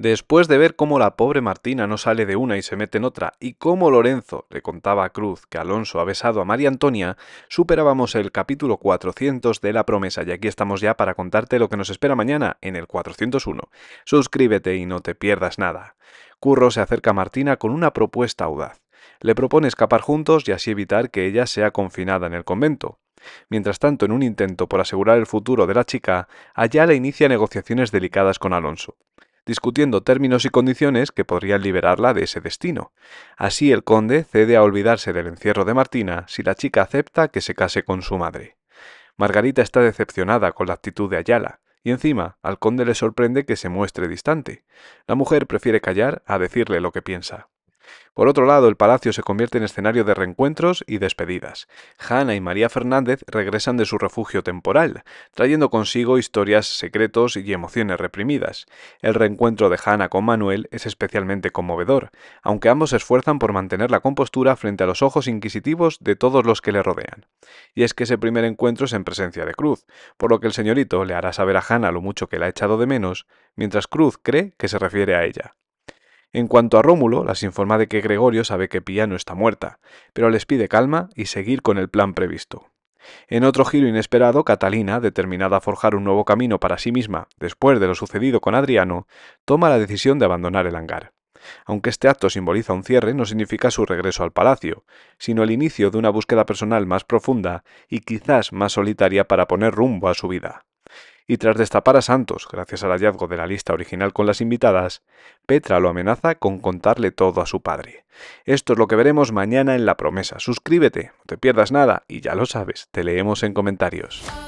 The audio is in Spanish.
Después de ver cómo la pobre Martina no sale de una y se mete en otra, y cómo Lorenzo le contaba a Cruz que Alonso ha besado a María Antonia, superábamos el capítulo 400 de La Promesa y aquí estamos ya para contarte lo que nos espera mañana en el 401. Suscríbete y no te pierdas nada. Curro se acerca a Martina con una propuesta audaz. Le propone escapar juntos y así evitar que ella sea confinada en el convento. Mientras tanto, en un intento por asegurar el futuro de la chica, allá le inicia negociaciones delicadas con Alonso discutiendo términos y condiciones que podrían liberarla de ese destino. Así el conde cede a olvidarse del encierro de Martina si la chica acepta que se case con su madre. Margarita está decepcionada con la actitud de Ayala, y encima al conde le sorprende que se muestre distante. La mujer prefiere callar a decirle lo que piensa. Por otro lado, el palacio se convierte en escenario de reencuentros y despedidas. Hannah y María Fernández regresan de su refugio temporal, trayendo consigo historias, secretos y emociones reprimidas. El reencuentro de Hannah con Manuel es especialmente conmovedor, aunque ambos se esfuerzan por mantener la compostura frente a los ojos inquisitivos de todos los que le rodean. Y es que ese primer encuentro es en presencia de Cruz, por lo que el señorito le hará saber a Hannah lo mucho que la ha echado de menos, mientras Cruz cree que se refiere a ella. En cuanto a Rómulo, las informa de que Gregorio sabe que Piano no está muerta, pero les pide calma y seguir con el plan previsto. En otro giro inesperado, Catalina, determinada a forjar un nuevo camino para sí misma después de lo sucedido con Adriano, toma la decisión de abandonar el hangar. Aunque este acto simboliza un cierre, no significa su regreso al palacio, sino el inicio de una búsqueda personal más profunda y quizás más solitaria para poner rumbo a su vida y tras destapar a Santos, gracias al hallazgo de la lista original con las invitadas, Petra lo amenaza con contarle todo a su padre. Esto es lo que veremos mañana en La Promesa. Suscríbete, no te pierdas nada y ya lo sabes, te leemos en comentarios.